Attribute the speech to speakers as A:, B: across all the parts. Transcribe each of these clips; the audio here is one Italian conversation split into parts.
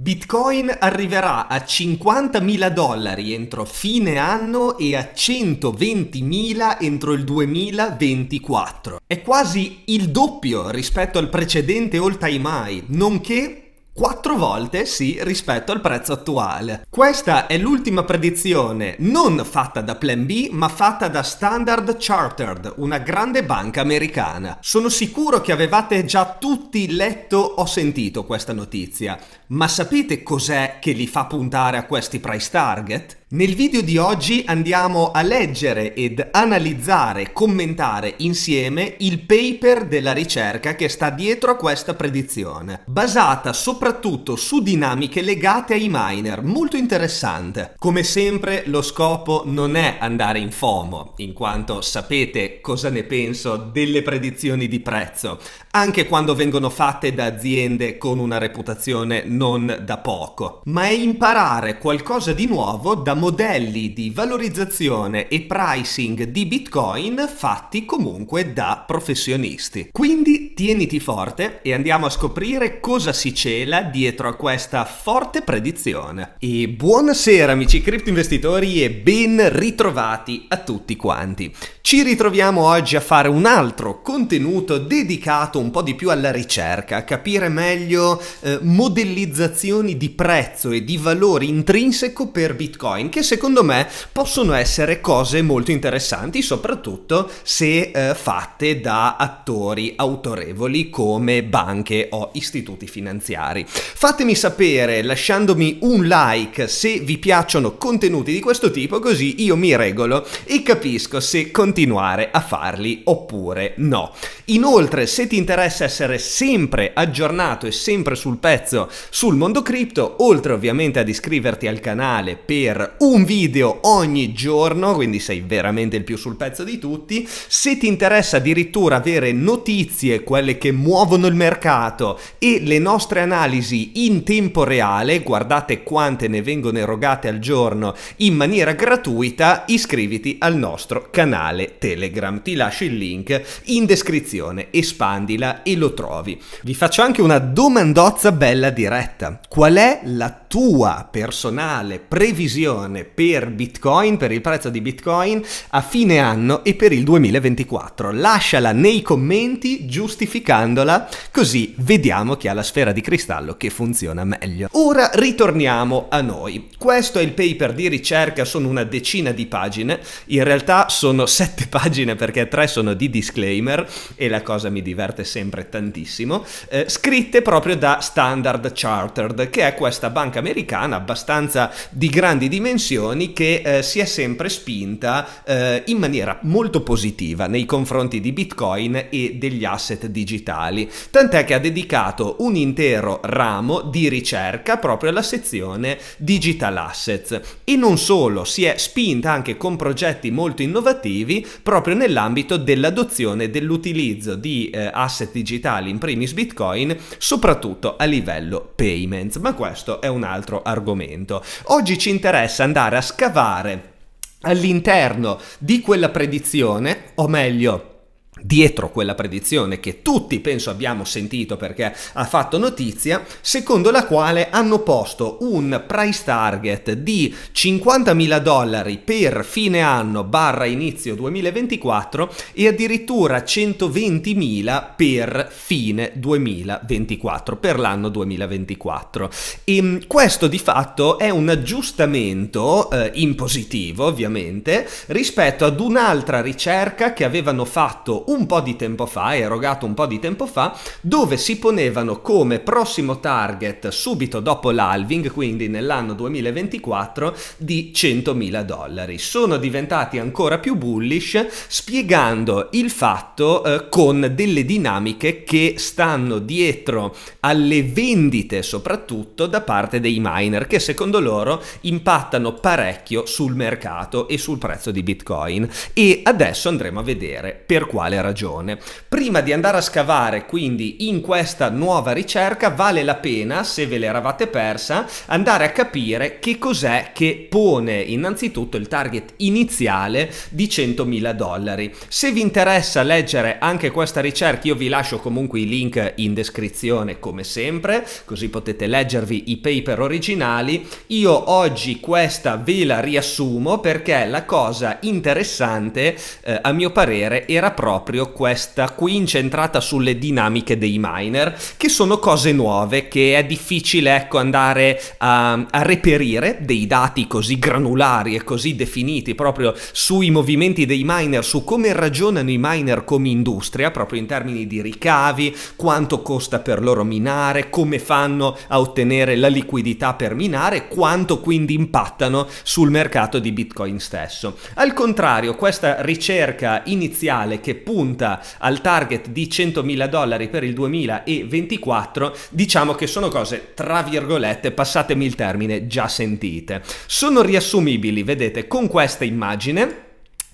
A: Bitcoin arriverà a 50.000 dollari entro fine anno e a 120.000 entro il 2024. È quasi il doppio rispetto al precedente all-time high, nonché quattro volte sì rispetto al prezzo attuale. Questa è l'ultima predizione non fatta da Plan B ma fatta da Standard Chartered, una grande banca americana. Sono sicuro che avevate già tutti letto o sentito questa notizia. Ma sapete cos'è che li fa puntare a questi price target? Nel video di oggi andiamo a leggere ed analizzare, commentare insieme il paper della ricerca che sta dietro a questa predizione, basata soprattutto su dinamiche legate ai miner, molto interessante. Come sempre lo scopo non è andare in FOMO, in quanto sapete cosa ne penso delle predizioni di prezzo, anche quando vengono fatte da aziende con una reputazione non non da poco, ma è imparare qualcosa di nuovo da modelli di valorizzazione e pricing di Bitcoin fatti comunque da professionisti. Quindi tieniti forte e andiamo a scoprire cosa si cela dietro a questa forte predizione. E buonasera amici criptoinvestitori e ben ritrovati a tutti quanti. Ci ritroviamo oggi a fare un altro contenuto dedicato un po' di più alla ricerca, capire meglio eh, modelli ottimizzazioni di prezzo e di valore intrinseco per Bitcoin che secondo me possono essere cose molto interessanti soprattutto se eh, fatte da attori autorevoli come banche o istituti finanziari. Fatemi sapere lasciandomi un like se vi piacciono contenuti di questo tipo così io mi regolo e capisco se continuare a farli oppure no. Inoltre se ti interessa essere sempre aggiornato e sempre sul pezzo sul mondo cripto, oltre ovviamente ad iscriverti al canale per un video ogni giorno, quindi sei veramente il più sul pezzo di tutti, se ti interessa addirittura avere notizie, quelle che muovono il mercato e le nostre analisi in tempo reale, guardate quante ne vengono erogate al giorno in maniera gratuita, iscriviti al nostro canale Telegram. Ti lascio il link in descrizione, espandila e lo trovi. Vi faccio anche una domandozza bella diretta diretta. Qual è la tua personale previsione per Bitcoin, per il prezzo di Bitcoin a fine anno e per il 2024? Lasciala nei commenti giustificandola così vediamo chi ha la sfera di cristallo che funziona meglio. Ora ritorniamo a noi. Questo è il paper di ricerca, sono una decina di pagine, in realtà sono sette pagine perché tre sono di disclaimer e la cosa mi diverte sempre tantissimo, eh, scritte proprio da Standard Chartered Chartered, che è questa banca americana abbastanza di grandi dimensioni che eh, si è sempre spinta eh, in maniera molto positiva nei confronti di Bitcoin e degli asset digitali, tant'è che ha dedicato un intero ramo di ricerca proprio alla sezione digital assets e non solo, si è spinta anche con progetti molto innovativi proprio nell'ambito dell'adozione dell'utilizzo di eh, asset digitali, in primis Bitcoin, soprattutto a livello payments, ma questo è un altro argomento. Oggi ci interessa andare a scavare all'interno di quella predizione, o meglio, dietro quella predizione che tutti penso abbiamo sentito perché ha fatto notizia, secondo la quale hanno posto un price target di 50.000 dollari per fine anno barra inizio 2024 e addirittura 120.000 per fine 2024, per l'anno 2024. E mm, questo di fatto è un aggiustamento eh, in positivo ovviamente rispetto ad un'altra ricerca che avevano fatto un po' di tempo fa, erogato un po' di tempo fa, dove si ponevano come prossimo target subito dopo l'halving, quindi nell'anno 2024, di 100.000 dollari. Sono diventati ancora più bullish spiegando il fatto eh, con delle dinamiche che stanno dietro alle vendite soprattutto da parte dei miner che secondo loro impattano parecchio sul mercato e sul prezzo di Bitcoin e adesso andremo a vedere per quale ragione ragione. Prima di andare a scavare quindi in questa nuova ricerca vale la pena, se ve l'eravate persa, andare a capire che cos'è che pone innanzitutto il target iniziale di 100.000 dollari. Se vi interessa leggere anche questa ricerca io vi lascio comunque i link in descrizione come sempre, così potete leggervi i paper originali. Io oggi questa ve la riassumo perché la cosa interessante eh, a mio parere era proprio proprio questa qui incentrata sulle dinamiche dei miner, che sono cose nuove che è difficile ecco, andare a, a reperire dei dati così granulari e così definiti proprio sui movimenti dei miner, su come ragionano i miner come industria, proprio in termini di ricavi, quanto costa per loro minare, come fanno a ottenere la liquidità per minare, quanto quindi impattano sul mercato di Bitcoin stesso. Al contrario, questa ricerca iniziale che pure punta al target di 100.000 dollari per il 2024, diciamo che sono cose, tra virgolette, passatemi il termine, già sentite. Sono riassumibili, vedete, con questa immagine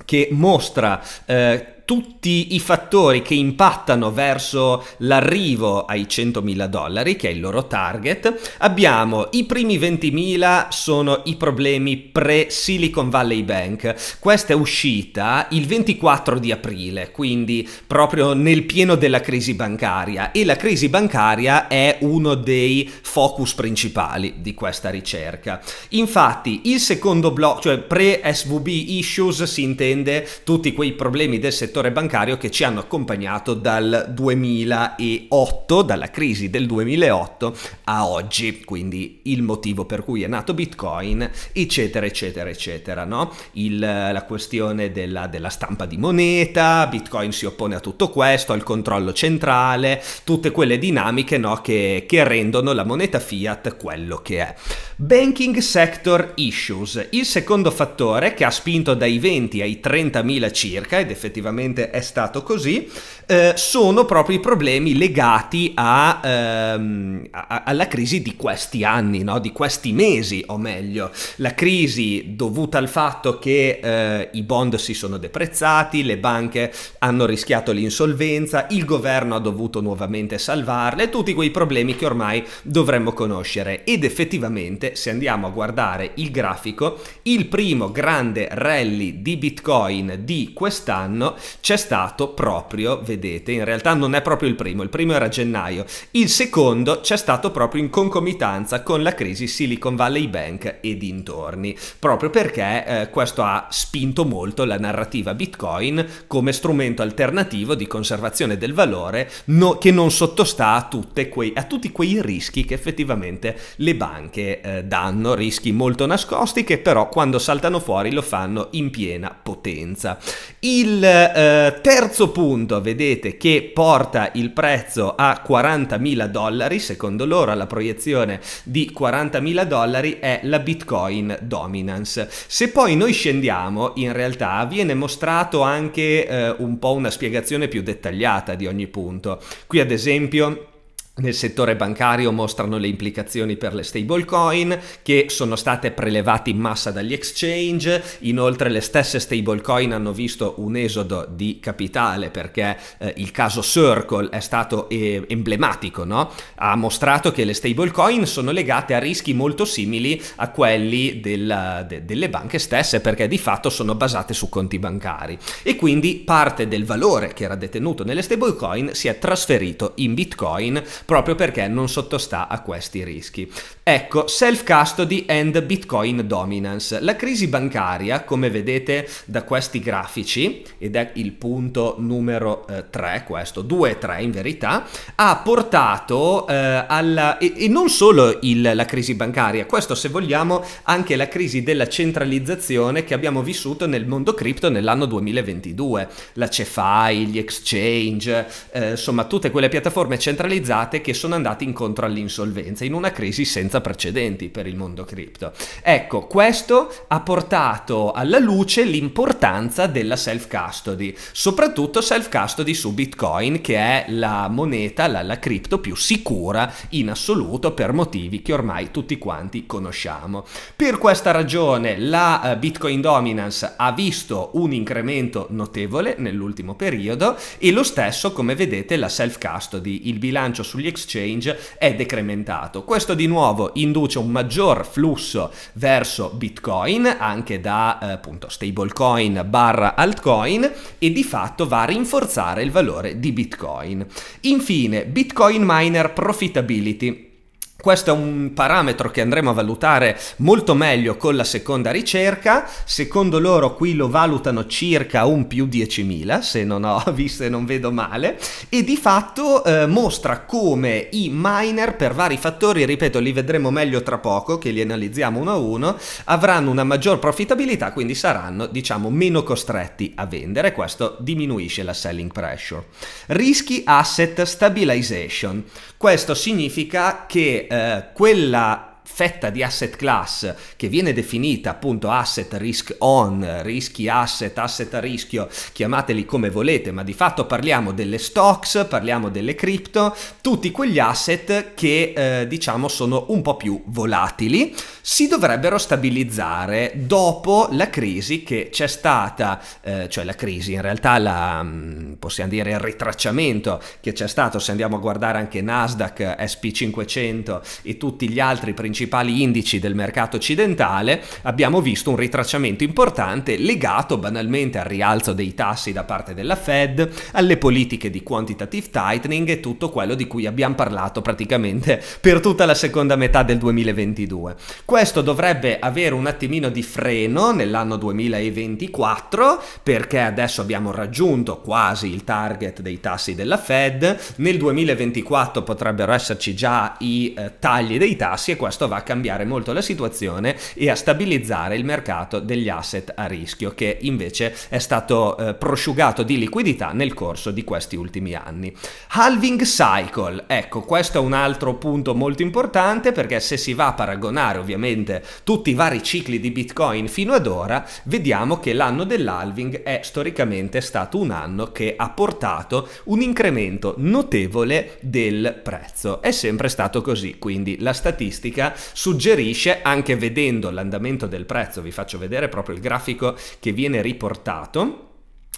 A: che mostra eh, tutti i fattori che impattano verso l'arrivo ai 100.000 dollari, che è il loro target, abbiamo i primi 20.000 sono i problemi pre-Silicon Valley Bank. Questa è uscita il 24 di aprile, quindi proprio nel pieno della crisi bancaria e la crisi bancaria è uno dei focus principali di questa ricerca. Infatti il secondo blocco, cioè pre-SVB issues, si intende tutti quei problemi del settore settore bancario che ci hanno accompagnato dal 2008, dalla crisi del 2008 a oggi, quindi il motivo per cui è nato Bitcoin, eccetera, eccetera, eccetera, no? il, la questione della, della stampa di moneta, Bitcoin si oppone a tutto questo, al controllo centrale, tutte quelle dinamiche no, che, che rendono la moneta fiat quello che è. Banking sector issues, il secondo fattore che ha spinto dai 20 ai 30 mila circa ed effettivamente sicuramente è stato così, eh, sono proprio i problemi legati a, ehm, a, alla crisi di questi anni, no? di questi mesi o meglio, la crisi dovuta al fatto che eh, i bond si sono deprezzati, le banche hanno rischiato l'insolvenza, il governo ha dovuto nuovamente salvarle, tutti quei problemi che ormai dovremmo conoscere ed effettivamente se andiamo a guardare il grafico, il primo grande rally di Bitcoin di quest'anno c'è stato proprio, vedete, in realtà non è proprio il primo, il primo era gennaio, il secondo c'è stato proprio in concomitanza con la crisi Silicon Valley Bank e dintorni, proprio perché eh, questo ha spinto molto la narrativa Bitcoin come strumento alternativo di conservazione del valore no, che non sottostà a, quei, a, tutti quei rischi che effettivamente le banche eh, danno, rischi molto nascosti che però quando saltano fuori lo fanno in piena potenza. Il eh, eh, terzo punto, vedete che porta il prezzo a 40.000 dollari, secondo loro la proiezione di 40.000 dollari è la Bitcoin Dominance. Se poi noi scendiamo, in realtà viene mostrato anche eh, un po' una spiegazione più dettagliata di ogni punto. Qui ad esempio nel settore bancario mostrano le implicazioni per le stablecoin che sono state prelevate in massa dagli exchange, inoltre le stesse stablecoin hanno visto un esodo di capitale perché eh, il caso Circle è stato eh, emblematico, no? ha mostrato che le stablecoin sono legate a rischi molto simili a quelli del, de, delle banche stesse perché di fatto sono basate su conti bancari e quindi parte del valore che era detenuto nelle stablecoin si è trasferito in bitcoin proprio perché non sottostà a questi rischi. Ecco, self custody and Bitcoin dominance. La crisi bancaria, come vedete da questi grafici, ed è il punto numero 3, eh, questo, 2 e 3 in verità, ha portato eh, alla... E, e, non solo il, la crisi bancaria, questo se vogliamo anche la crisi della centralizzazione che abbiamo vissuto nel mondo cripto nell'anno 2022, la CeFi, gli exchange, eh, insomma tutte quelle piattaforme centralizzate state che sono andate incontro all'insolvenza in una crisi senza precedenti per il mondo cripto. Ecco, questo ha portato alla luce l'importanza della self custody, soprattutto self custody su Bitcoin che è la moneta, la, la cripto più sicura in assoluto per motivi che ormai tutti quanti conosciamo. Per questa ragione la eh, Bitcoin Dominance ha visto un incremento notevole nell'ultimo periodo e lo stesso come vedete la self custody, il bilancio sugli sugli exchange è decrementato. Questo di nuovo induce un maggior flusso verso Bitcoin, anche da eh, appunto stablecoin barra altcoin, e di fatto va a rinforzare il valore di Bitcoin. Infine, Bitcoin Miner Profitability. Questo è un parametro che andremo a valutare molto meglio con la seconda ricerca. Secondo loro qui lo valutano circa un più 10.000, se non ho visto e non vedo male, e di fatto eh, mostra come i miner per vari fattori, ripeto, li vedremo meglio tra poco, che li analizziamo uno a uno, avranno una maggior profittabilità, quindi saranno, diciamo, meno costretti a vendere. Questo diminuisce la selling pressure. Rischi asset stabilization. Questo significa che eh, quella fetta di asset class che viene definita appunto asset risk on, rischi asset, asset a rischio, chiamateli come volete, ma di fatto parliamo delle stocks, parliamo delle crypto, tutti quegli asset che eh, diciamo sono un po' più volatili, si dovrebbero stabilizzare dopo la crisi che c'è stata, eh, cioè la crisi in realtà la, mm, possiamo dire il ritracciamento che c'è stato se andiamo a guardare anche Nasdaq, SP500 e tutti gli altri principali principali indici del mercato occidentale abbiamo visto un ritracciamento importante legato banalmente al rialzo dei tassi da parte della Fed, alle politiche di quantitative tightening e tutto quello di cui abbiamo parlato praticamente per tutta la seconda metà del 2022. Questo dovrebbe avere un attimino di freno nell'anno 2024 perché adesso abbiamo raggiunto quasi il target dei tassi della Fed, nel 2024 potrebbero esserci già i eh, tagli dei tassi e questo questo va a cambiare molto la situazione e a stabilizzare il mercato degli asset a rischio che invece è stato eh, prosciugato di liquidità nel corso di questi ultimi anni. Halving cycle, ecco questo è un altro punto molto importante perché se si va a paragonare ovviamente tutti i vari cicli di Bitcoin fino ad ora, vediamo che l'anno dell'halving è storicamente stato un anno che ha portato un incremento notevole del prezzo. È sempre stato così, quindi la statistica suggerisce, anche vedendo l'andamento del prezzo, vi faccio vedere proprio il grafico che viene riportato,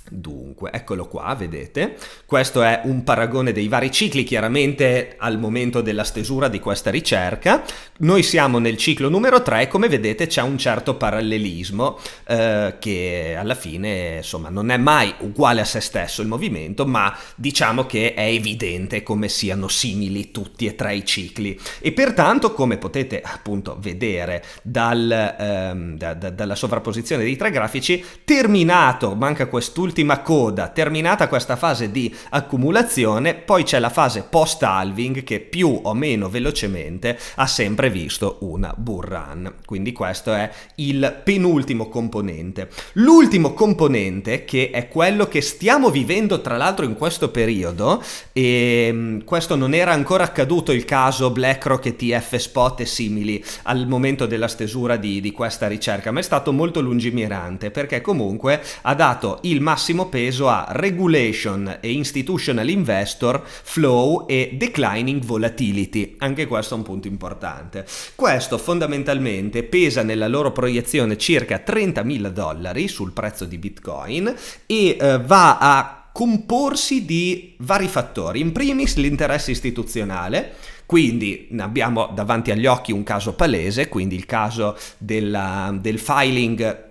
A: Dunque, eccolo qua, vedete? Questo è un paragone dei vari cicli, chiaramente al momento della stesura di questa ricerca. Noi siamo nel ciclo numero 3 e come vedete c'è un certo parallelismo eh, che alla fine, insomma, non è mai uguale a se stesso il movimento, ma diciamo che è evidente come siano simili tutti e tre i cicli. E pertanto, come potete appunto vedere dal, ehm, da, da, dalla sovrapposizione dei tre grafici, terminato, manca quest'ultimo l'ultima coda, terminata questa fase di accumulazione, poi c'è la fase post-halving che più o meno velocemente ha sempre visto una bull run. Quindi questo è il penultimo componente. L'ultimo componente, che è quello che stiamo vivendo tra l'altro in questo periodo, e ehm, questo non era ancora accaduto il caso BlackRock e TF Spot e simili al momento della stesura di, di questa ricerca, ma è stato molto lungimirante perché comunque ha dato il massimo massimo peso a regulation e institutional investor, flow e declining volatility. Anche questo è un punto importante. Questo fondamentalmente pesa nella loro proiezione circa 30.000 dollari sul prezzo di Bitcoin e eh, va a comporsi di vari fattori. In primis l'interesse istituzionale, quindi abbiamo davanti agli occhi un caso palese, quindi il caso della, del filing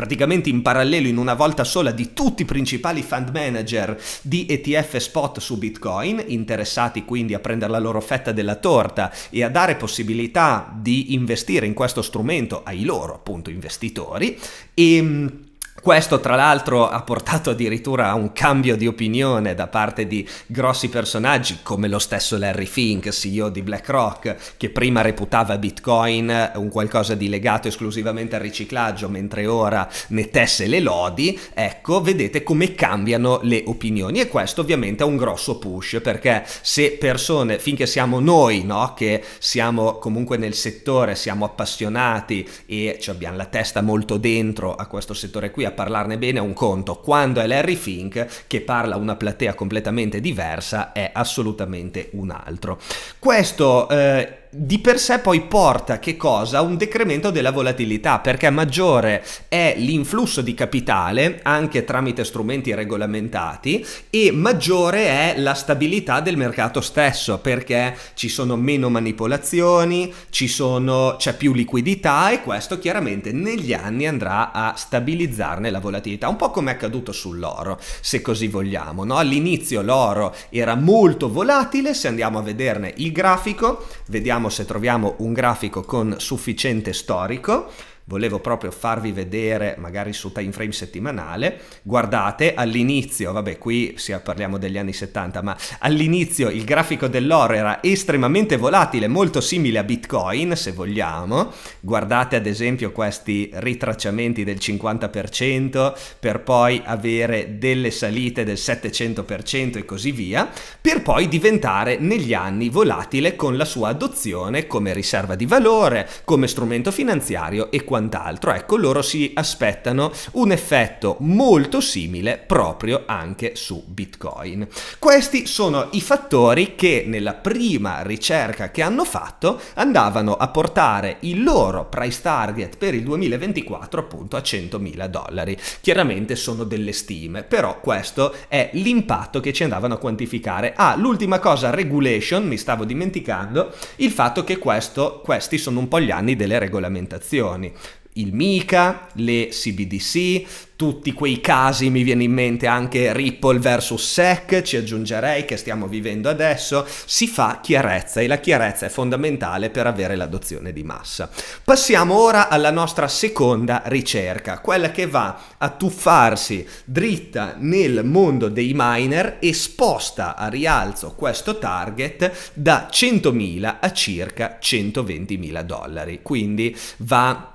A: praticamente in parallelo in una volta sola di tutti i principali fund manager di ETF spot su Bitcoin, interessati quindi a prendere la loro fetta della torta e a dare possibilità di investire in questo strumento ai loro appunto investitori e ehm, questo tra l'altro ha portato addirittura a un cambio di opinione da parte di grossi personaggi come lo stesso Larry Fink, CEO di BlackRock, che prima reputava Bitcoin un qualcosa di legato esclusivamente al riciclaggio, mentre ora ne tesse le lodi. Ecco, vedete come cambiano le opinioni e questo ovviamente è un grosso push perché se persone, finché siamo noi, no, che siamo comunque nel settore, siamo appassionati e abbiamo la testa molto dentro a questo settore qui, qui a parlarne bene è un conto, quando è Larry Fink che parla una platea completamente diversa è assolutamente un altro. Questo eh, di per sé poi porta che cosa? A un decremento della volatilità, perché maggiore è l'influsso di capitale, anche tramite strumenti regolamentati, e maggiore è la stabilità del mercato stesso, perché ci sono meno manipolazioni, sono, c'è più liquidità e questo chiaramente negli anni andrà a stabilizzarne la volatilità, un po' come è accaduto sull'oro, se così vogliamo. No? All'inizio l'oro era molto volatile, se andiamo a vederne il grafico, vediamo vediamo se troviamo un grafico con sufficiente storico volevo proprio farvi vedere magari su time frame settimanale, guardate all'inizio, vabbè qui parliamo degli anni 70, ma all'inizio il grafico dell'oro era estremamente volatile, molto simile a Bitcoin se vogliamo, guardate ad esempio questi ritracciamenti del 50% per poi avere delle salite del 700% e così via, per poi diventare negli anni volatile con la sua adozione come riserva di valore, come strumento finanziario e quant'altro quant'altro, ecco loro si aspettano un effetto molto simile proprio anche su Bitcoin. Questi sono i fattori che nella prima ricerca che hanno fatto andavano a portare il loro price target per il 2024 appunto a 100.000 dollari. Chiaramente sono delle stime, però questo è l'impatto che ci andavano a quantificare. Ah, l'ultima cosa, regulation, mi stavo dimenticando, il fatto che questo, questi sono un po' gli anni delle regolamentazioni il MICA, le CBDC, tutti quei casi, mi viene in mente anche Ripple versus SEC, ci aggiungerei che stiamo vivendo adesso, si fa chiarezza e la chiarezza è fondamentale per avere l'adozione di massa. Passiamo ora alla nostra seconda ricerca, quella che va a tuffarsi dritta nel mondo dei miner e sposta a rialzo questo target da 100.000 a circa 120.000 dollari, quindi va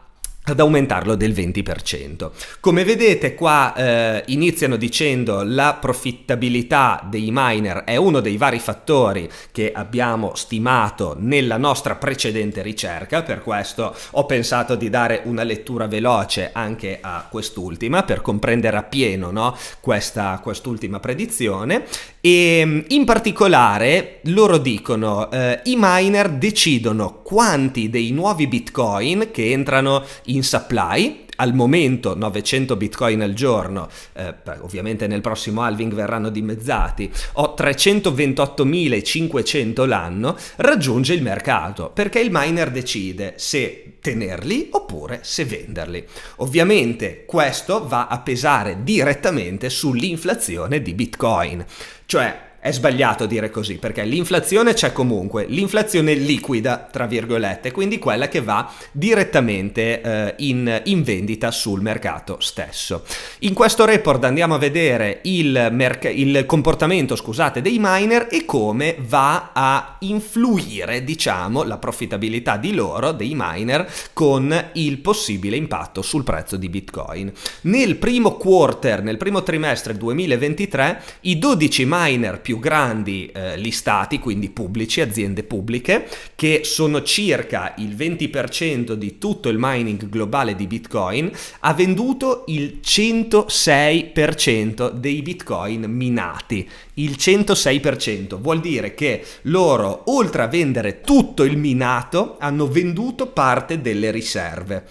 A: ad aumentarlo del 20%. Come vedete qua eh, iniziano dicendo la profittabilità dei miner è uno dei vari fattori che abbiamo stimato nella nostra precedente ricerca, per questo ho pensato di dare una lettura veloce anche a quest'ultima per comprendere appieno no, questa, quest'ultima predizione e ehm, in particolare loro dicono eh, i miner decidono quanti dei nuovi bitcoin che entrano in supply al momento 900 bitcoin al giorno, eh, ovviamente nel prossimo halving verranno dimezzati, ho 328.500 l'anno, raggiunge il mercato perché il miner decide se tenerli oppure se venderli. Ovviamente questo va a pesare direttamente sull'inflazione di bitcoin, cioè è sbagliato dire così perché l'inflazione c'è comunque, l'inflazione liquida, tra virgolette, quindi quella che va direttamente eh, in, in, vendita sul mercato stesso. In questo report andiamo a vedere il, merc- il comportamento scusate, dei miner e come va a influire diciamo, la profittabilità di loro, dei miner, con il possibile impatto sul prezzo di Bitcoin. Nel primo quarter, nel primo trimestre 2023, i 12 miner più più grandi eh, listati, quindi pubblici, aziende pubbliche, che sono circa il 20% di tutto il mining globale di Bitcoin, ha venduto il 106% dei Bitcoin minati. Il 106% vuol dire che loro, oltre a vendere tutto il minato, hanno venduto parte delle riserve.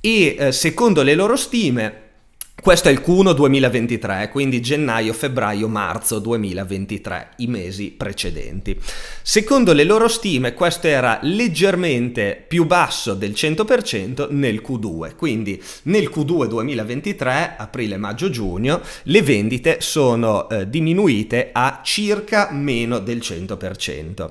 A: E eh, secondo le loro stime, questo è il Q1 2023, quindi gennaio, febbraio, marzo 2023, i mesi precedenti. Secondo le loro stime questo era leggermente più basso del 100% nel Q2, quindi nel Q2 2023, aprile, maggio, giugno, le vendite sono eh, diminuite a circa meno del 100%.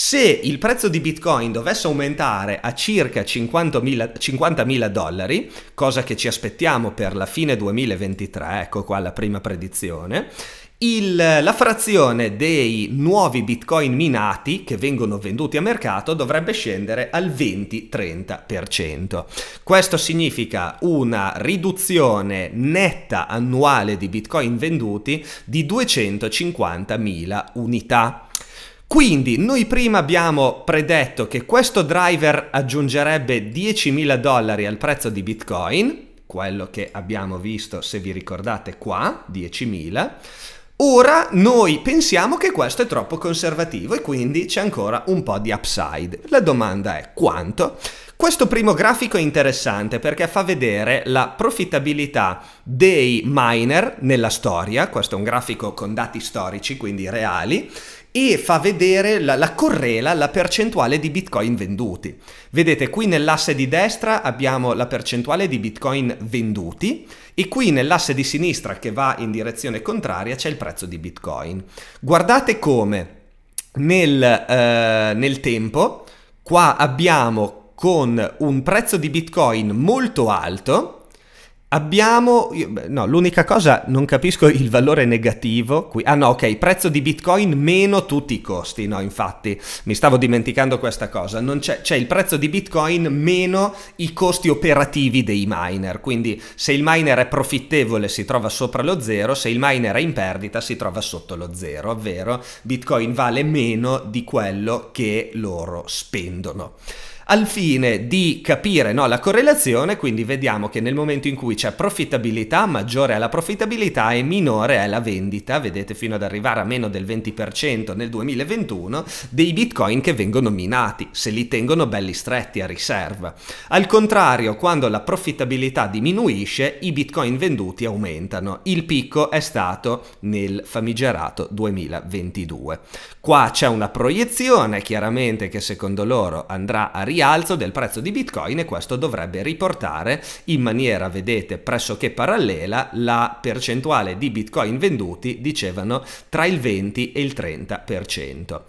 A: Se il prezzo di Bitcoin dovesse aumentare a circa 50.000, dollari, cosa che ci aspettiamo per la fine 2023, ecco qua la prima predizione, il, la frazione dei nuovi bitcoin minati che vengono venduti a mercato dovrebbe scendere al 20-30%. Questo significa una riduzione netta annuale di bitcoin venduti di 250.000 unità. Quindi noi prima abbiamo predetto che questo driver aggiungerebbe 10.000 dollari al prezzo di Bitcoin, quello che abbiamo visto se vi ricordate qua, 10.000. Ora noi pensiamo che questo è troppo conservativo e quindi c'è ancora un po' di upside. La domanda è quanto? Questo primo grafico è interessante perché fa vedere la profittabilità dei miner nella storia, questo è un grafico con dati storici, quindi reali, e fa vedere la, la correla la percentuale di bitcoin venduti. Vedete qui nell'asse di destra abbiamo la percentuale di bitcoin venduti e qui nell'asse di sinistra che va in direzione contraria c'è il prezzo di bitcoin. Guardate come nel, eh, nel tempo qua abbiamo con un prezzo di bitcoin molto alto Abbiamo, no, l'unica cosa, non capisco il valore negativo qui. Ah no, ok, prezzo di Bitcoin meno tutti i costi, no, infatti, mi stavo dimenticando questa cosa. C'è, c'è, il prezzo di Bitcoin meno i costi operativi dei miner, quindi se il miner è profittevole si trova sopra lo zero, se il miner è in perdita si trova sotto lo zero, ovvero Bitcoin vale meno di quello che loro spendono al fine di capire no, la correlazione, quindi vediamo che nel momento in cui c'è profittabilità, maggiore è la profittabilità e minore è la vendita, vedete fino ad arrivare a meno del 20% nel 2021, dei bitcoin che vengono minati, se li tengono belli stretti a riserva. Al contrario, quando la profittabilità diminuisce, i bitcoin venduti aumentano. Il picco è stato nel famigerato 2022. Qua c'è una proiezione, chiaramente, che secondo loro andrà a rientrare rialzo del prezzo di Bitcoin e questo dovrebbe riportare in maniera, vedete, pressoché parallela la percentuale di Bitcoin venduti, dicevano, tra il 20 e il 30%.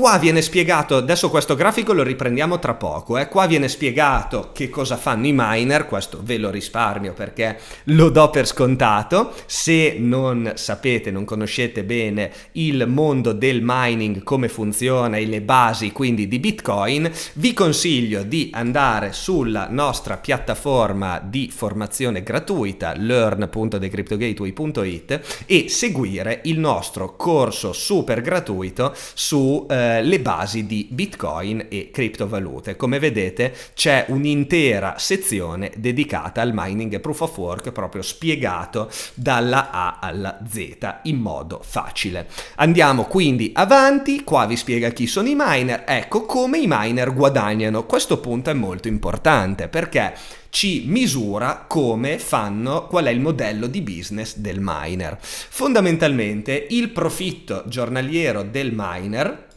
A: Qua viene spiegato, adesso questo grafico lo riprendiamo tra poco, eh? qua viene spiegato che cosa fanno i miner, questo ve lo risparmio perché lo do per scontato, se non sapete, non conoscete bene il mondo del mining, come funziona e le basi quindi di Bitcoin, vi consiglio di andare sulla nostra piattaforma di formazione gratuita learn.decryptogateway.it e seguire il nostro corso super gratuito su... Eh, eh, le basi di Bitcoin e criptovalute. Come vedete c'è un'intera sezione dedicata al mining e proof of work proprio spiegato dalla A alla Z in modo facile. Andiamo quindi avanti, qua vi spiega chi sono i miner, ecco come i miner guadagnano. Questo punto è molto importante perché ci misura come fanno, qual è il modello di business del miner. Fondamentalmente il profitto giornaliero del miner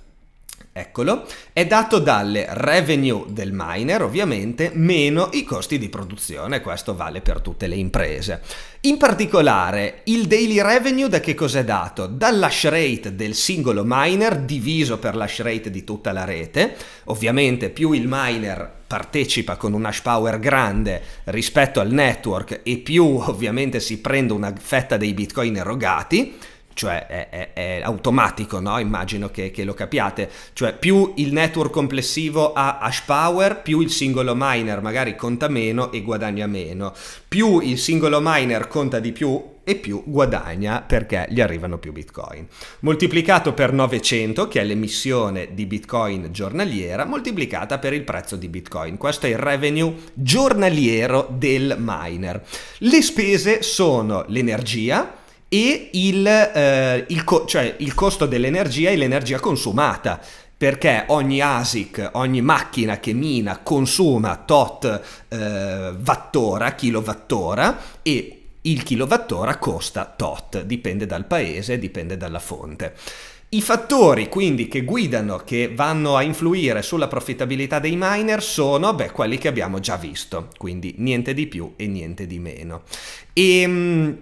A: Eccolo, è dato dalle revenue del miner, ovviamente, meno i costi di produzione, questo vale per tutte le imprese. In particolare, il daily revenue da che cos'è dato? Dall'hash rate del singolo miner diviso per l'hash rate di tutta la rete, ovviamente più il miner partecipa con un hash power grande rispetto al network e più ovviamente si prende una fetta dei bitcoin erogati, cioè è, è, è automatico, no? immagino che, che, lo capiate, cioè più il network complessivo ha hash power, più il singolo miner magari conta meno e guadagna meno, più il singolo miner conta di più e più guadagna perché gli arrivano più bitcoin. Moltiplicato per 900, che è l'emissione di bitcoin giornaliera, moltiplicata per il prezzo di bitcoin. Questo è il revenue giornaliero del miner. Le spese sono l'energia, e il, eh, il, co- cioè il costo dell'energia e l'energia consumata perché ogni ASIC, ogni macchina che mina consuma tot eh, wattora, kilowattora e il kilowattora costa tot, dipende dal paese, dipende dalla fonte. I fattori quindi che guidano, che vanno a influire sulla profittabilità dei miner sono beh, quelli che abbiamo già visto, quindi niente di più e niente di meno. E, ehm,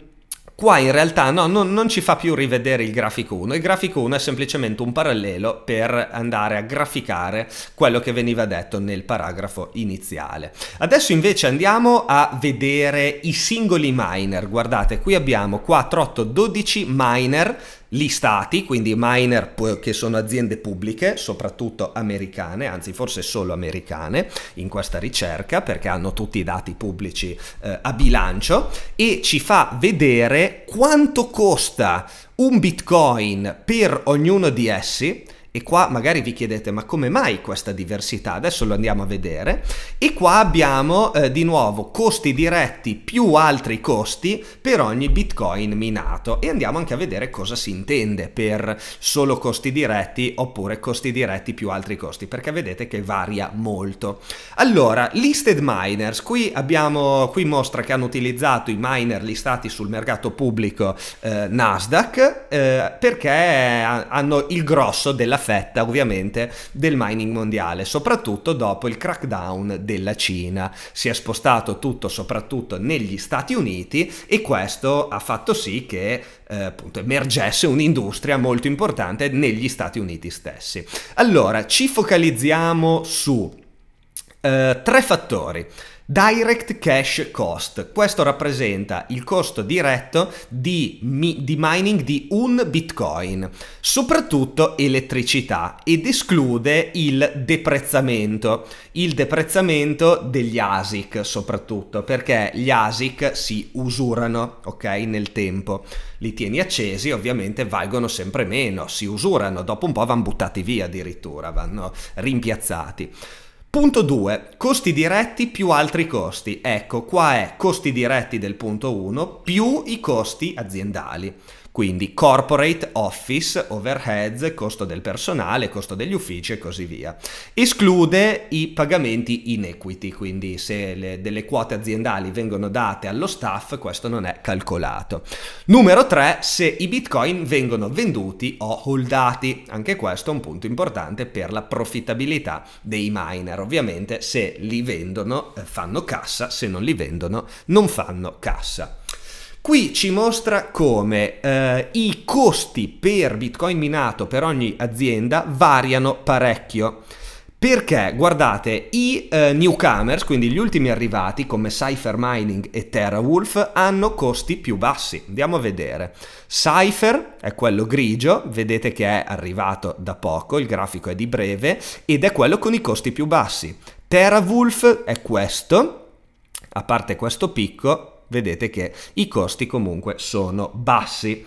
A: Qua in realtà no, non, non, ci fa più rivedere il grafico 1, il grafico 1 è semplicemente un parallelo per andare a graficare quello che veniva detto nel paragrafo iniziale. Adesso invece andiamo a vedere i singoli miner, guardate qui abbiamo 4, 8, 12 miner gli stati, quindi miner che sono aziende pubbliche, soprattutto americane, anzi forse solo americane, in questa ricerca perché hanno tutti i dati pubblici eh, a bilancio e ci fa vedere quanto costa un bitcoin per ognuno di essi e qua magari vi chiedete ma come mai questa diversità? Adesso lo andiamo a vedere. E qua abbiamo eh, di nuovo costi diretti più altri costi per ogni bitcoin minato. E andiamo anche a vedere cosa si intende per solo costi diretti oppure costi diretti più altri costi, perché vedete che varia molto. Allora, listed miners, qui abbiamo, qui mostra che hanno utilizzato i miner listati sul mercato pubblico eh, Nasdaq eh, perché eh, hanno il grosso della fetta ovviamente del mining mondiale, soprattutto dopo il crackdown della Cina. Si è spostato tutto soprattutto negli Stati Uniti e questo ha fatto sì che eh, appunto emergesse un'industria molto importante negli Stati Uniti stessi. Allora, ci focalizziamo su eh, tre fattori. Direct cash cost. Questo rappresenta il costo diretto di, mi- di mining di un bitcoin, soprattutto elettricità, ed esclude il deprezzamento, il deprezzamento degli ASIC soprattutto, perché gli ASIC si usurano, ok, nel tempo. Li tieni accesi, ovviamente valgono sempre meno, si usurano, dopo un po' vanno buttati via addirittura, vanno rimpiazzati. Punto 2. Costi diretti più altri costi. Ecco, qua è costi diretti del punto 1 più i costi aziendali quindi corporate, office, overheads, costo del personale, costo degli uffici e così via. Esclude i pagamenti in equity, quindi se le, delle quote aziendali vengono date allo staff questo non è calcolato. Numero 3, se i bitcoin vengono venduti o holdati, anche questo è un punto importante per la profittabilità dei miner, ovviamente se li vendono eh, fanno cassa, se non li vendono non fanno cassa. Qui ci mostra come eh, i costi per Bitcoin minato per ogni azienda variano parecchio. Perché, guardate, i eh, newcomers, quindi gli ultimi arrivati come Cypher Mining e TerraWolf, hanno costi più bassi. Andiamo a vedere. Cypher è quello grigio, vedete che è arrivato da poco, il grafico è di breve, ed è quello con i costi più bassi. TerraWolf è questo, a parte questo picco, vedete che i costi comunque sono bassi.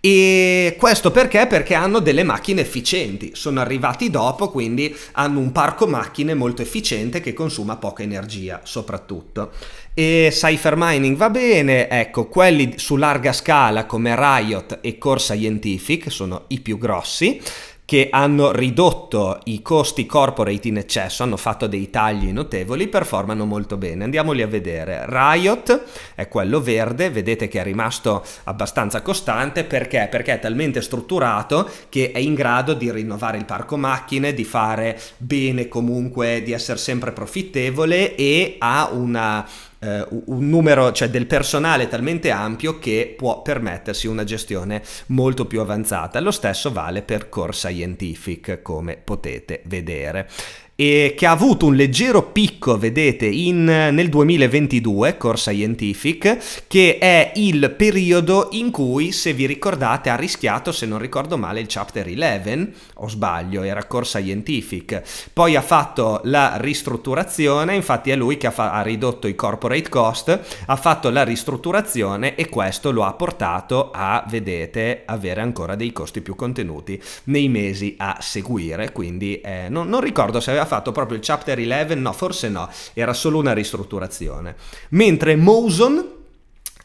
A: E questo perché? Perché hanno delle macchine efficienti, sono arrivati dopo, quindi hanno un parco macchine molto efficiente che consuma poca energia soprattutto. E Cypher Mining va bene, ecco, quelli su larga scala come Riot e Core Scientific sono i più grossi, che hanno ridotto i costi corporate in eccesso, hanno fatto dei tagli notevoli, performano molto bene. Andiamoli a vedere. Riot è quello verde, vedete che è rimasto abbastanza costante perché? Perché è talmente strutturato che è in grado di rinnovare il parco macchine, di fare bene comunque, di essere sempre profittevole e ha una eh, un numero cioè del personale talmente ampio che può permettersi una gestione molto più avanzata. Lo stesso vale per Core Scientific, come potete vedere e che ha avuto un leggero picco, vedete, in, nel 2022, Core Scientific, che è il periodo in cui, se vi ricordate, ha rischiato, se non ricordo male, il Chapter 11, o sbaglio, era Core Scientific. Poi ha fatto la ristrutturazione, infatti è lui che ha, fa- ha ridotto i corporate cost, ha fatto la ristrutturazione e questo lo ha portato a, vedete, avere ancora dei costi più contenuti nei mesi a seguire, quindi eh, non, non ricordo se aveva aveva fatto proprio il chapter 11, no, forse no, era solo una ristrutturazione. Mentre Mouson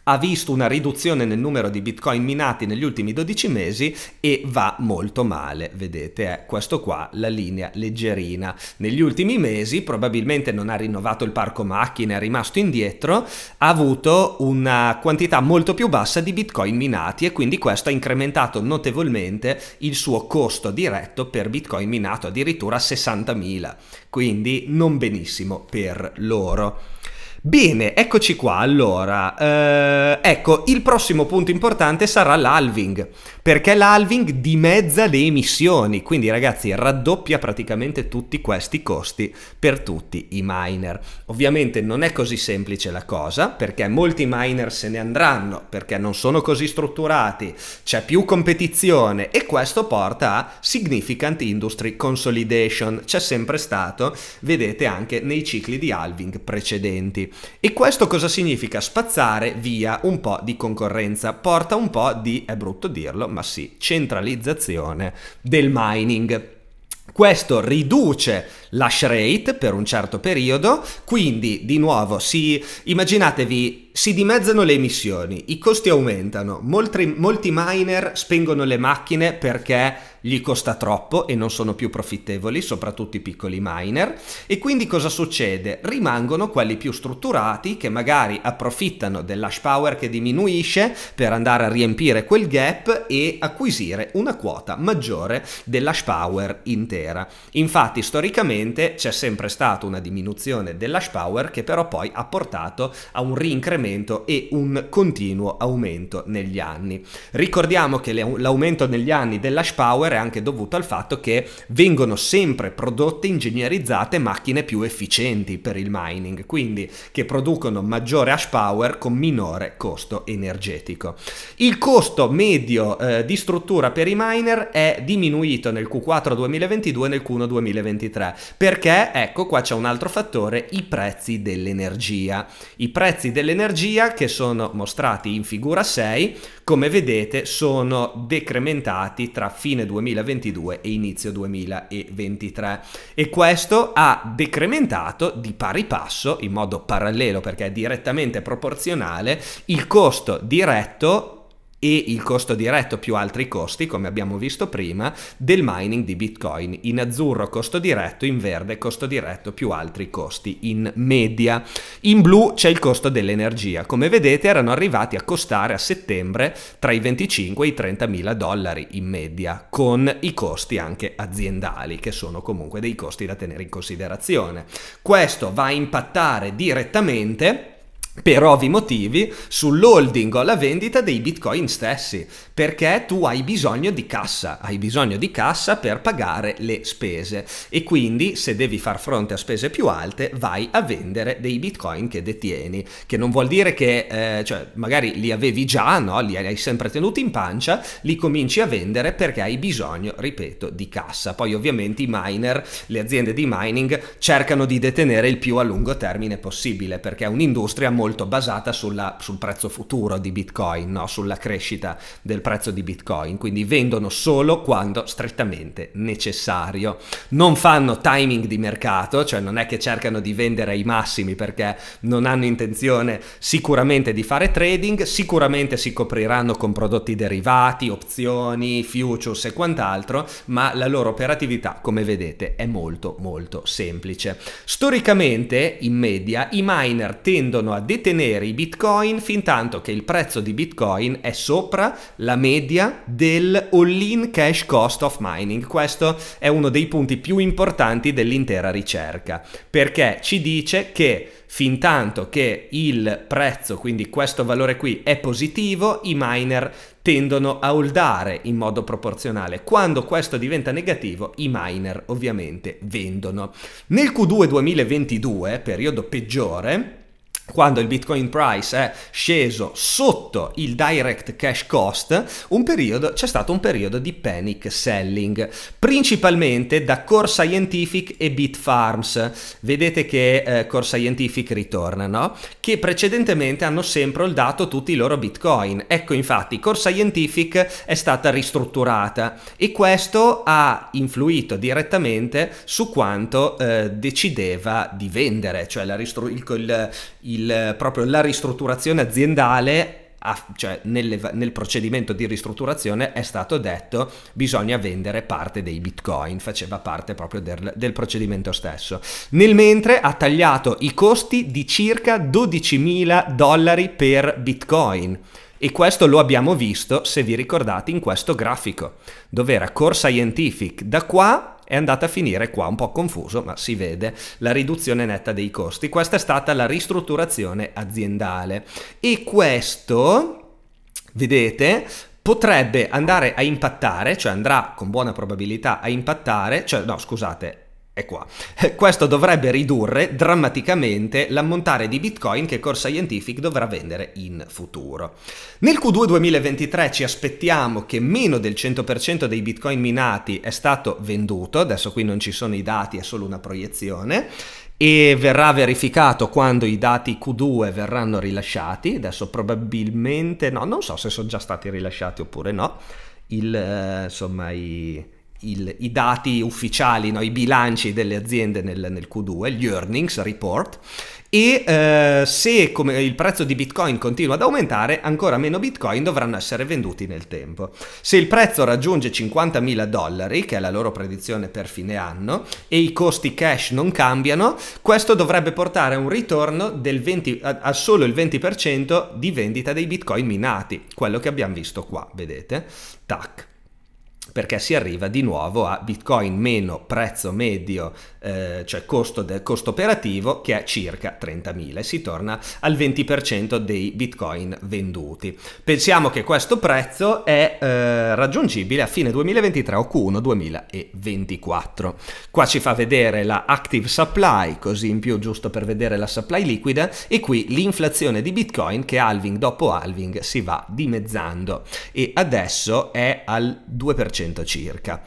A: ha visto una riduzione nel numero di bitcoin minati negli ultimi 12 mesi e va molto male, vedete, è eh, questo qua la linea leggerina. Negli ultimi mesi probabilmente non ha rinnovato il parco macchine, è rimasto indietro, ha avuto una quantità molto più bassa di bitcoin minati e quindi questo ha incrementato notevolmente il suo costo diretto per bitcoin minato addirittura a 60.000, quindi non benissimo per loro. Bene, eccoci qua. Allora, eh, ecco, il prossimo punto importante sarà l'halving, perché l'halving dimezza le emissioni, quindi ragazzi raddoppia praticamente tutti questi costi per tutti i miner. Ovviamente non è così semplice la cosa, perché molti miner se ne andranno, perché non sono così strutturati, c'è più competizione e questo porta a significant industry consolidation. C'è sempre stato, vedete anche nei cicli di halving precedenti. E questo cosa significa? Spazzare via un po' di concorrenza, porta un po' di, è brutto dirlo, ma sì, centralizzazione del mining. Questo riduce l'ash rate per un certo periodo, quindi di nuovo si immaginatevi si dimezzano le emissioni, i costi aumentano, molti, molti, miner spengono le macchine perché gli costa troppo e non sono più profittevoli, soprattutto i piccoli miner, e quindi cosa succede? Rimangono quelli più strutturati che magari approfittano dell'hash power che diminuisce per andare a riempire quel gap e acquisire una quota maggiore dell'hash power intera. Infatti storicamente c'è sempre stata una diminuzione dell'hash power che però poi ha portato a un rincremento aumento e un continuo aumento negli anni. Ricordiamo che l'aumento negli anni dell'ash Power è anche dovuto al fatto che vengono sempre prodotte ingegnerizzate macchine più efficienti per il mining, quindi che producono maggiore hash power con minore costo energetico. Il costo medio eh, di struttura per i miner è diminuito nel Q4 2022 e nel Q1 2023 perché ecco qua c'è un altro fattore, i prezzi dell'energia. I prezzi dell'energia energia che sono mostrati in figura 6, come vedete sono decrementati tra fine 2022 e inizio 2023 e questo ha decrementato di pari passo, in modo parallelo perché è direttamente proporzionale, il costo diretto e il costo diretto più altri costi, come abbiamo visto prima, del mining di Bitcoin. In azzurro costo diretto, in verde costo diretto più altri costi in media. In blu c'è il costo dell'energia. Come vedete erano arrivati a costare a settembre tra i 25 e i 30 mila dollari in media, con i costi anche aziendali, che sono comunque dei costi da tenere in considerazione. Questo va a impattare direttamente per ovvi motivi sull'holding o la vendita dei bitcoin stessi, perché tu hai bisogno di cassa, hai bisogno di cassa per pagare le spese e quindi se devi far fronte a spese più alte vai a vendere dei bitcoin che detieni, che non vuol dire che eh, cioè, magari li avevi già, no? li hai sempre tenuti in pancia, li cominci a vendere perché hai bisogno, ripeto, di cassa. Poi ovviamente i miner, le aziende di mining cercano di detenere il più a lungo termine possibile perché è un'industria molto molto basata sulla, sul prezzo futuro di Bitcoin, no? sulla crescita del prezzo di Bitcoin, quindi vendono solo quando strettamente necessario. Non fanno timing di mercato, cioè non è che cercano di vendere ai massimi perché non hanno intenzione sicuramente di fare trading, sicuramente si copriranno con prodotti derivati, opzioni, futures e quant'altro, ma la loro operatività, come vedete, è molto molto semplice. Storicamente, in media, i miner tendono a detenere detenere i bitcoin fin tanto che il prezzo di bitcoin è sopra la media del all-in cash cost of mining. Questo è uno dei punti più importanti dell'intera ricerca perché ci dice che fin tanto che il prezzo, quindi questo valore qui, è positivo, i miner tendono a holdare in modo proporzionale. Quando questo diventa negativo, i miner ovviamente vendono. Nel Q2 2022, periodo peggiore, quando il Bitcoin price è sceso sotto il direct cash cost, periodo, c'è stato un periodo di panic selling, principalmente da Core Scientific e Bitfarms. Vedete che eh, Core Scientific ritorna, no? Che precedentemente hanno sempre holdato tutti i loro Bitcoin. Ecco infatti, Core Scientific è stata ristrutturata e questo ha influito direttamente su quanto eh, decideva di vendere, cioè la ristru- il, il il, proprio la ristrutturazione aziendale a, cioè nelle, nel procedimento di ristrutturazione è stato detto bisogna vendere parte dei bitcoin, faceva parte proprio del, del procedimento stesso. Nel mentre ha tagliato i costi di circa 12.000 dollari per bitcoin. E questo lo abbiamo visto, se vi ricordate, in questo grafico, dove era Core Scientific da qua è andata a finire qua un po' confuso, ma si vede la riduzione netta dei costi. Questa è stata la ristrutturazione aziendale e questo, vedete, potrebbe andare a impattare, cioè andrà con buona probabilità a impattare, cioè no, scusate, è qua. Questo dovrebbe ridurre drammaticamente l'ammontare di bitcoin che Core Scientific dovrà vendere in futuro. Nel Q2 2023 ci aspettiamo che meno del 100% dei bitcoin minati è stato venduto, adesso qui non ci sono i dati, è solo una proiezione, e verrà verificato quando i dati Q2 verranno rilasciati, adesso probabilmente no, non so se sono già stati rilasciati oppure no, il, eh, insomma i il, i dati ufficiali, no? i bilanci delle aziende nel, nel, Q2, gli earnings report, e eh, se il prezzo di Bitcoin continua ad aumentare, ancora meno Bitcoin dovranno essere venduti nel tempo. Se il prezzo raggiunge 50.000 dollari, che è la loro predizione per fine anno, e i costi cash non cambiano, questo dovrebbe portare a un ritorno del 20, a, a solo il 20% di vendita dei Bitcoin minati, quello che abbiamo visto qua, vedete? Tac perché si arriva di nuovo a Bitcoin meno prezzo medio eh, cioè costo, del, costo operativo, che è circa 30.000 e si torna al 20% dei bitcoin venduti. Pensiamo che questo prezzo è eh, raggiungibile a fine 2023 o Q1 2024. Qua ci fa vedere la active supply, così in più giusto per vedere la supply liquida, e qui l'inflazione di bitcoin che halving dopo halving si va dimezzando e adesso è al 2% circa.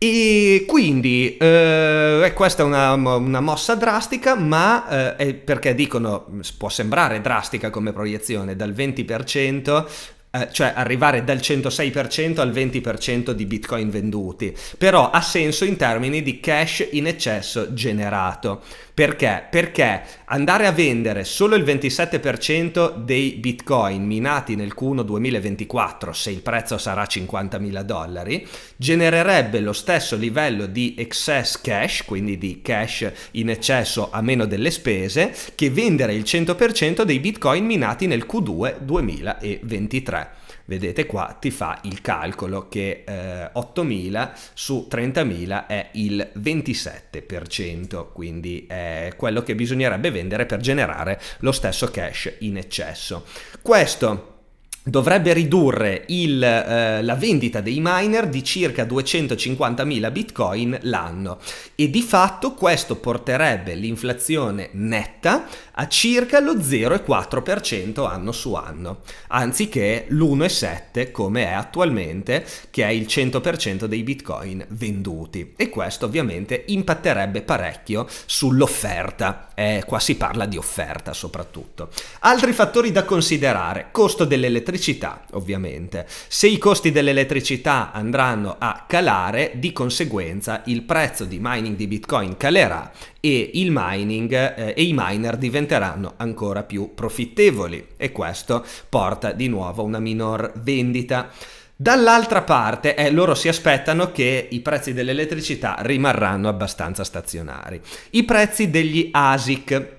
A: E quindi eh, questa è una, una, mossa drastica, ma eh, perché dicono può sembrare drastica come proiezione dal 20%, eh, cioè arrivare dal 106% al 20% di bitcoin venduti, però ha senso in termini di cash in eccesso generato. Perché? Perché andare a vendere solo il 27% dei bitcoin minati nel Q1 2024, se il prezzo sarà 50.000 dollari, genererebbe lo stesso livello di excess cash, quindi di cash in eccesso a meno delle spese, che vendere il 100% dei bitcoin minati nel Q2 2023 vedete qua, ti fa il calcolo che eh, 8.000 su 30.000 è il 27%, quindi è quello che bisognerebbe vendere per generare lo stesso cash in eccesso. Questo dovrebbe ridurre il, eh, la vendita dei miner di circa 250.000 bitcoin l'anno e di fatto questo porterebbe l'inflazione netta a circa lo 0,4% anno su anno, anziché l'1,7% come è attualmente, che è il 100% dei bitcoin venduti. E questo ovviamente impatterebbe parecchio sull'offerta, eh, qua si parla di offerta soprattutto. Altri fattori da considerare, costo dell'elettricità ovviamente. Se i costi dell'elettricità andranno a calare, di conseguenza il prezzo di mining di bitcoin calerà e il mining eh, e i miner diventeranno ancora più profittevoli e questo porta di nuovo a una minor vendita. Dall'altra parte eh, loro si aspettano che i prezzi dell'elettricità rimarranno abbastanza stazionari. I prezzi degli ASIC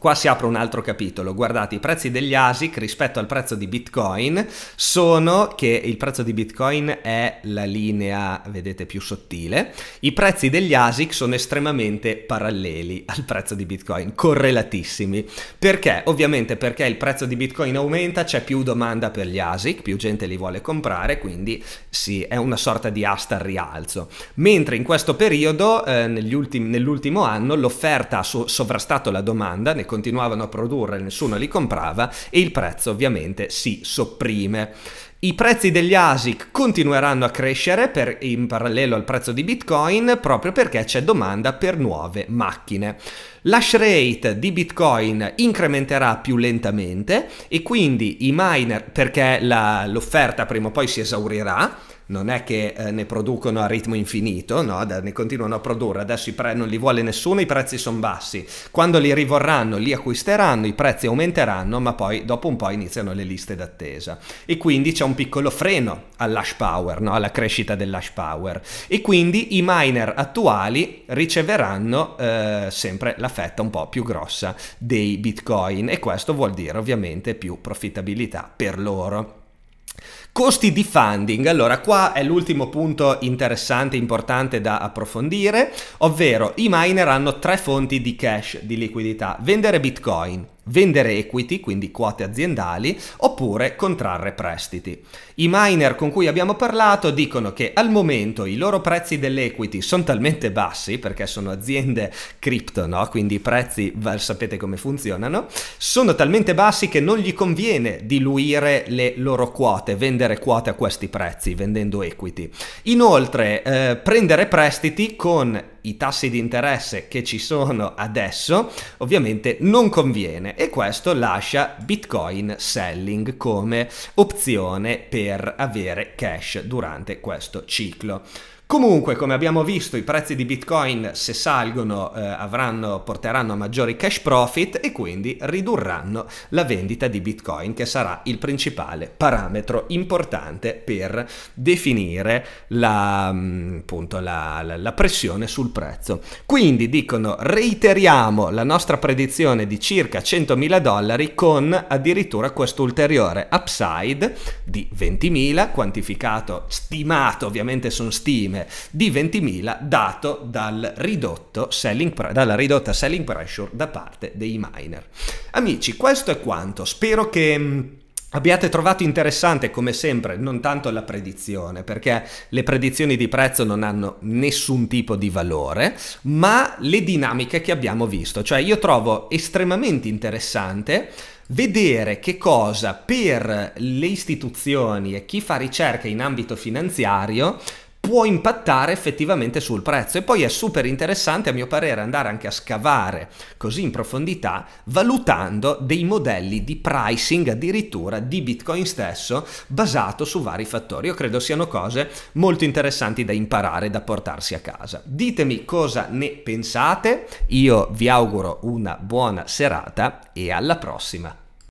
A: Qua si apre un altro capitolo, guardate i prezzi degli ASIC rispetto al prezzo di Bitcoin sono che il prezzo di Bitcoin è la linea, vedete, più sottile, i prezzi degli ASIC sono estremamente paralleli al prezzo di Bitcoin, correlatissimi. Perché? Ovviamente perché il prezzo di Bitcoin aumenta, c'è più domanda per gli ASIC, più gente li vuole comprare, quindi sì, è una sorta di asta al rialzo. Mentre in questo periodo, eh, nell'ultimo anno, l'offerta ha sovrastato la domanda, continuavano a produrre, nessuno li comprava e il prezzo ovviamente si sopprime. I prezzi degli ASIC continueranno a crescere per, in parallelo al prezzo di Bitcoin proprio perché c'è domanda per nuove macchine. L'hash rate di Bitcoin incrementerà più lentamente e quindi i miner, perché l'offerta prima o poi si esaurirà, non è che eh, ne producono a ritmo infinito, no? da, ne continuano a produrre, adesso pre- non li vuole nessuno, i prezzi sono bassi, quando li rivorranno li acquisteranno, i prezzi aumenteranno, ma poi dopo un po' iniziano le liste d'attesa e quindi c'è un piccolo freno all'hash power, no? alla crescita dell'hash power e quindi i miner attuali riceveranno eh, sempre la fetta un po' più grossa dei bitcoin e questo vuol dire ovviamente più profittabilità per loro. Costi di funding, allora qua è l'ultimo punto interessante, importante da approfondire, ovvero i miner hanno tre fonti di cash, di liquidità, vendere bitcoin, vendere equity, quindi quote aziendali, oppure contrarre prestiti. I miner con cui abbiamo parlato dicono che al momento i loro prezzi dell'equity sono talmente bassi, perché sono aziende cripto, no? quindi i prezzi sapete come funzionano, sono talmente bassi che non gli conviene diluire le loro quote, vendere quote a questi prezzi, vendendo equity. Inoltre, eh, prendere prestiti con i tassi di interesse che ci sono adesso ovviamente non conviene e questo lascia Bitcoin selling come opzione per avere cash durante questo ciclo. Comunque, come abbiamo visto, i prezzi di Bitcoin se salgono eh, avranno, porteranno a maggiori cash profit e quindi ridurranno la vendita di Bitcoin, che sarà il principale parametro importante per definire la, mm, appunto, la, la, la pressione sul prezzo. Quindi dicono reiteriamo la nostra predizione di circa 100.000 dollari con addirittura questo ulteriore upside di 20.000 quantificato, stimato, ovviamente sono stime margine eh, di 20.000 dato dal selling, dalla ridotta selling pressure da parte dei miner. Amici, questo è quanto. Spero che... Mm, abbiate trovato interessante come sempre non tanto la predizione perché le predizioni di prezzo non hanno nessun tipo di valore ma le dinamiche che abbiamo visto cioè io trovo estremamente interessante vedere che cosa per le istituzioni e chi fa ricerca in ambito finanziario può impattare effettivamente sul prezzo e poi è super interessante a mio parere andare anche a scavare così in profondità valutando dei modelli di pricing addirittura di Bitcoin stesso basato su vari fattori. Io credo siano cose molto interessanti da imparare, da portarsi a casa. Ditemi cosa ne pensate, io vi auguro una buona serata e alla prossima.